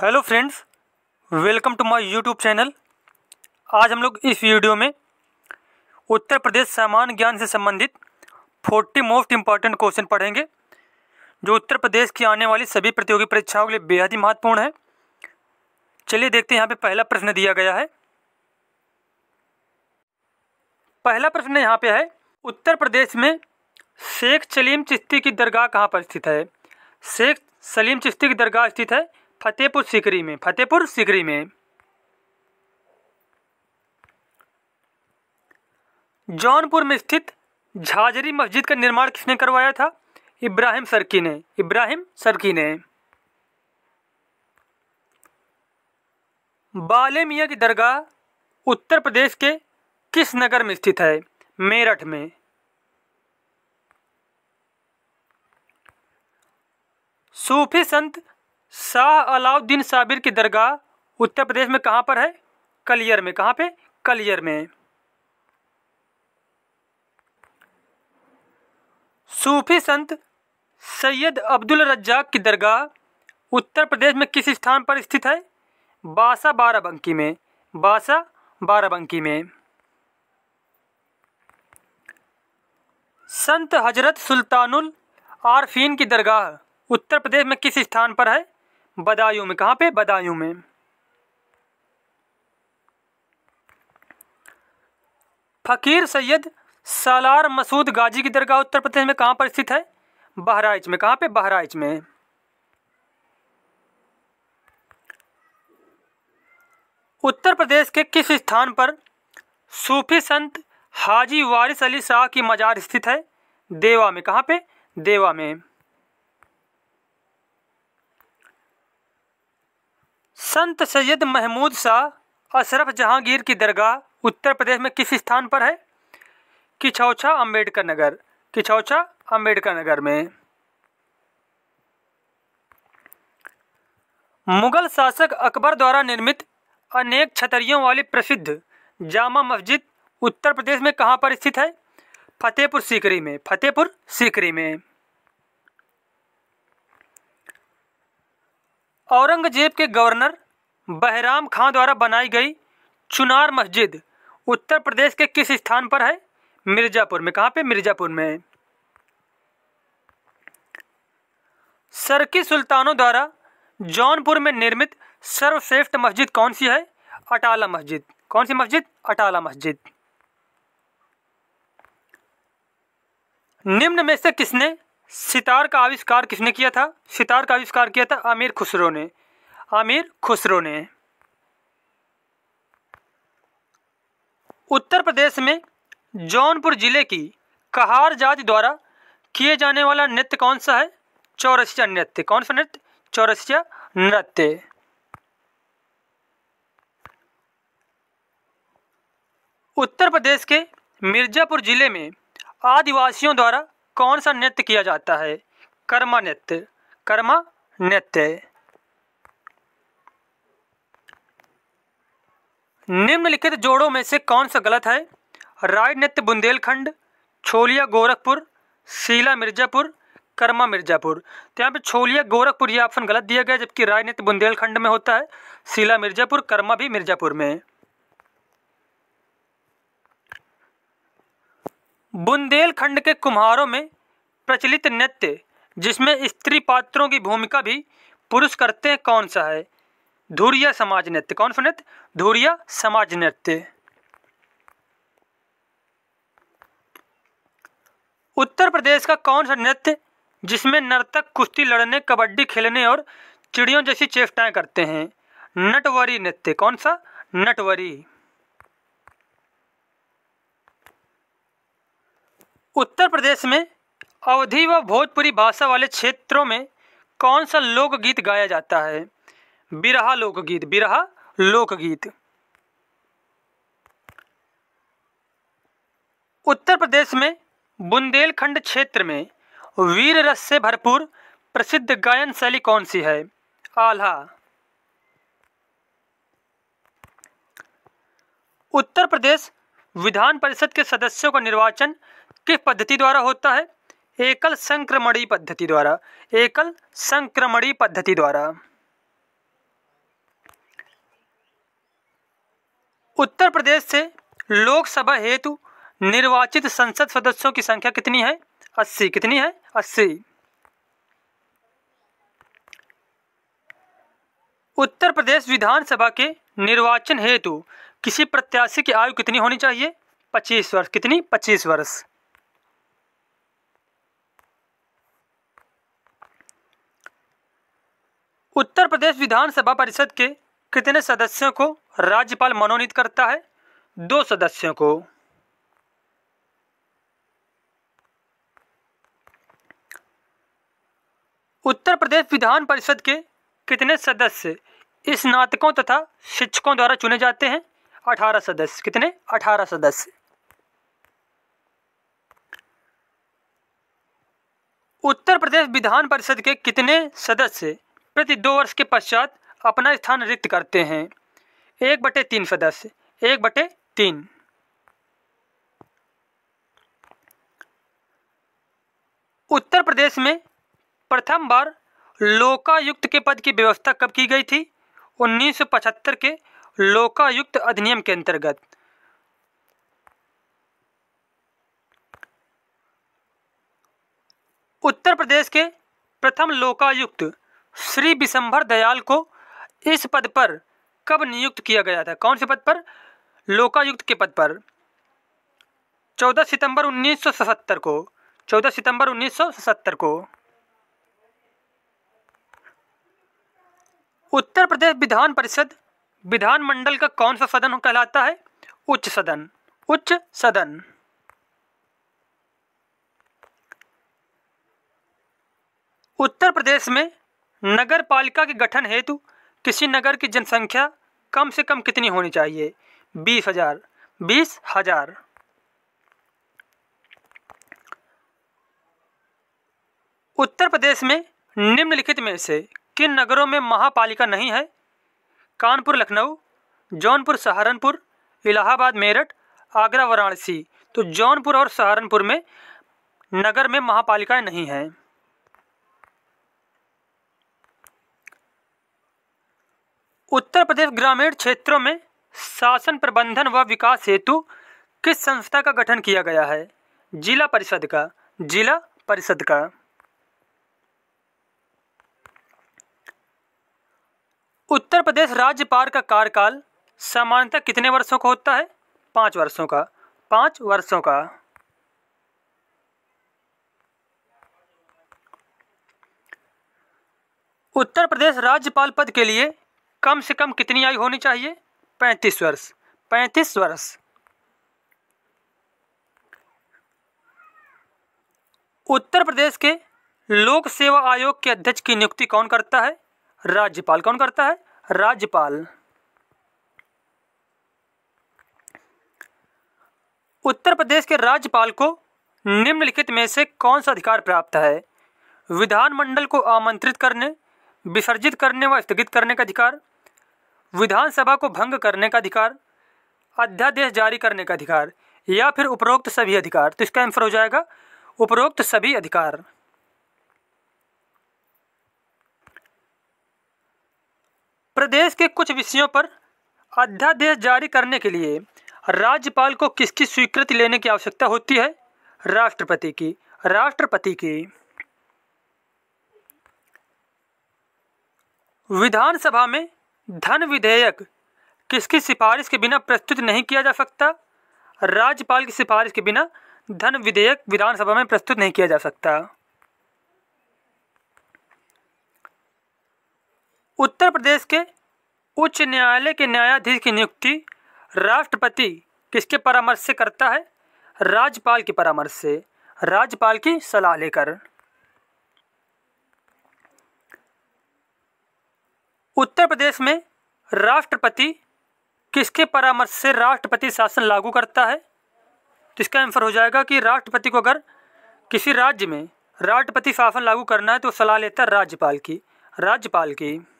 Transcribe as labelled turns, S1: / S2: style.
S1: hello friends welcome to my YouTube channel आज हम लोग इस वीडियो में उत्तर प्रदेश सामान्य ज्ञान से संबंधित फोर्टी मोस्ट इम्पॉर्टेंट क्वेश्चन पढ़ेंगे जो उत्तर प्रदेश की आने वाली सभी प्रतियोगी परीक्षाओं के लिए बेहद ही महत्वपूर्ण है चलिए देखते हैं यहाँ पे पहला प्रश्न दिया गया है पहला प्रश्न यहाँ पे है उत्तर प्रदेश में शेख सलीम चिश्ती की दरगाह कहाँ पर स्थित है शेख सलीम चिश्ती की दरगाह स्थित है फतेहपुर सिकरी में फतेहपुर सिकरी में जौनपुर में स्थित झाजरी मस्जिद का निर्माण किसने करवाया था इब्राहिम सरकी ने इब्राहिम सरकी ने बाले मियाँ की दरगाह उत्तर प्रदेश के किस नगर में स्थित है मेरठ में सूफी संत शाह अलाउद्दीन साबिर की दरगाह उत्तर प्रदेश में कहाँ पर है कलियर में कहाँ पे कलियर में सूफी संत सैयद अब्दुल रज्जाक की दरगाह उत्तर प्रदेश में किस स्थान पर स्थित है बासा बाराबंकी में बासा बाराबंकी में संत हजरत सुल्तानुल आरफीन की दरगाह उत्तर प्रदेश में किस स्थान पर है बदायूं में कहाँ पे बदायूं में फकीर सैयद सालार मसूद गाजी की दरगाह उत्तर प्रदेश में कहाँ पर स्थित है बहराइच में कहाँ पे बहराइच में उत्तर प्रदेश के किस स्थान पर सूफी संत हाजी वारिस अली शाह की मजार स्थित है देवा में कहाँ पे देवा में संत सैयद महमूद शाह अशरफ जहांगीर की दरगाह उत्तर प्रदेश में किस स्थान पर है किछौछा अम्बेडकर नगर किछौछा अम्बेडकर नगर में मुगल शासक अकबर द्वारा निर्मित अनेक छतरियों वाली प्रसिद्ध जामा मस्जिद उत्तर प्रदेश में कहाँ पर स्थित है फतेहपुर सीकरी में फतेहपुर सीकरी में औरंगजेब के गवर्नर बहराम खां द्वारा बनाई गई चुनार मस्जिद उत्तर प्रदेश के किस स्थान पर है मिर्ज़ापुर में कहाँ पे मिर्ज़ापुर में सरकी सुल्तानों द्वारा जौनपुर में निर्मित सर्वश्रेष्ठ मस्जिद कौन सी है अटाला मस्जिद कौन सी मस्जिद अटाला मस्जिद निम्न में से किसने सितार का आविष्कार किसने किया था सितार का आविष्कार किया था आमिर खुसरो ने आमिर खुसरो ने उत्तर प्रदेश में जौनपुर जिले की कहार जाति द्वारा किए जाने वाला नृत्य कौन सा है चौरसिया नृत्य कौन सा नृत्य चौरसिया नृत्य उत्तर प्रदेश के मिर्जापुर जिले में आदिवासियों द्वारा कौन सा नृत्य किया जाता है कर्मा नृत्य कर्मा नृत्य निम्नलिखित जोड़ों में से कौन सा गलत है राय नृत्य बुंदेलखंड छोलिया गोरखपुर शीला मिर्जापुर कर्मा मिर्जापुर तो यहाँ पे छोलिया गोरखपुर ये ऑप्शन गलत दिया गया जबकि राय नृत्य बुंदेलखंड में होता है शीला मिर्जापुर कर्मा भी मिर्जापुर में बुंदेलखंड के कुम्हारों में प्रचलित नृत्य जिसमें स्त्री पात्रों की भूमिका भी पुरुष करते हैं कौन सा है धुरिया समाज नृत्य कौन सा नृत्य धुरिया समाज नृत्य उत्तर प्रदेश का कौन सा नृत्य जिसमें नर्तक कुश्ती लड़ने कबड्डी खेलने और चिड़ियों जैसी चेष्टाएं करते हैं नटवरी नृत्य कौन सा नटवरी उत्तर प्रदेश में अवधि व भोजपुरी भाषा वाले क्षेत्रों में कौन सा लोकगीत गाया जाता है बिरहा लोकगीत बिरहा लोकगीत उत्तर प्रदेश में बुंदेलखंड क्षेत्र में वीर रस से भरपूर प्रसिद्ध गायन शैली कौन सी है आल्हा उत्तर प्रदेश विधान परिषद के सदस्यों का निर्वाचन किस पद्धति द्वारा होता है एकल संक्रमणी पद्धति द्वारा एकल संक्रमणी पद्धति द्वारा उत्तर प्रदेश से लोकसभा हेतु निर्वाचित संसद सदस्यों की संख्या कितनी है अस्सी कितनी है अस्सी उत्तर प्रदेश विधानसभा के निर्वाचन हेतु किसी प्रत्याशी की आयु कितनी होनी चाहिए पच्चीस वर्ष कितनी पच्चीस वर्ष उत्तर प्रदेश विधानसभा परिषद के कितने सदस्यों को राज्यपाल मनोनीत करता है दो सदस्यों को उत्तर प्रदेश विधान परिषद के कितने सदस्य स्नातकों तथा शिक्षकों द्वारा चुने जाते हैं अठारह सदस्य कितने अठारह सदस्य उत्तर प्रदेश विधान परिषद के कितने सदस्य प्रति दो वर्ष के पश्चात अपना स्थान रिक्त करते हैं एक बटे तीन सदस्य एक बटे तीन उत्तर प्रदेश में प्रथम बार लोकायुक्त के पद की व्यवस्था कब की गई थी 1975 के लोकायुक्त अधिनियम के अंतर्गत उत्तर प्रदेश के प्रथम लोकायुक्त श्री विशंभर दयाल को इस पद पर कब नियुक्त किया गया था कौन से पद पर लोकायुक्त के पद पर 14 सितंबर 1977 को 14 सितंबर 1977 को उत्तर प्रदेश विधान परिषद विधानमंडल का कौन सा सदन कहलाता है उच्च सदन उच्च सदन उत्तर प्रदेश में नगर पालिका के गठन हेतु किसी नगर की जनसंख्या कम से कम कितनी होनी चाहिए बीस हजार बीस हजार उत्तर प्रदेश में निम्नलिखित में से किन नगरों में महापालिका नहीं है कानपुर लखनऊ जौनपुर सहारनपुर इलाहाबाद मेरठ आगरा वाराणसी तो जौनपुर और सहारनपुर में नगर में महापालिकाएं नहीं हैं उत्तर प्रदेश ग्रामीण क्षेत्रों में शासन प्रबंधन व विकास हेतु किस संस्था का गठन किया गया है जिला परिषद का जिला परिषद का उत्तर प्रदेश राज्यपाल का कार्यकाल सामान्यतः कितने वर्षों का होता है पांच वर्षों का पांच वर्षों का उत्तर प्रदेश राज्यपाल पद के लिए कम से कम कितनी आयु होनी चाहिए पैंतीस वर्ष पैंतीस वर्ष उत्तर प्रदेश के लोक सेवा आयोग के अध्यक्ष की नियुक्ति कौन करता है राज्यपाल कौन करता है राज्यपाल उत्तर प्रदेश के राज्यपाल को निम्नलिखित में से कौन सा अधिकार प्राप्त है विधानमंडल को आमंत्रित करने विसर्जित करने व स्थगित करने का अधिकार विधानसभा को भंग करने का अधिकार अध्यादेश जारी करने का अधिकार या फिर उपरोक्त सभी अधिकार तो इसका आंसर हो जाएगा उपरोक्त सभी अधिकार प्रदेश के कुछ विषयों पर अध्यादेश जारी करने के लिए राज्यपाल को किसकी स्वीकृति लेने की आवश्यकता होती है राष्ट्रपति की राष्ट्रपति की विधानसभा में धन विधेयक किसकी सिफारिश के बिना प्रस्तुत नहीं किया जा सकता राज्यपाल की सिफारिश के बिना धन विधेयक विधानसभा में प्रस्तुत नहीं किया जा सकता उत्तर प्रदेश के उच्च न्यायालय के न्यायाधीश की नियुक्ति राष्ट्रपति किसके परामर्श से करता है राज्यपाल के परामर्श से राज्यपाल की सलाह लेकर उत्तर प्रदेश में राष्ट्रपति किसके परामर्श से राष्ट्रपति शासन लागू करता है तो इसका आंसर हो जाएगा कि राष्ट्रपति को अगर किसी राज्य में राष्ट्रपति शासन लागू करना है तो सलाह लेता है राज्यपाल की राज्यपाल की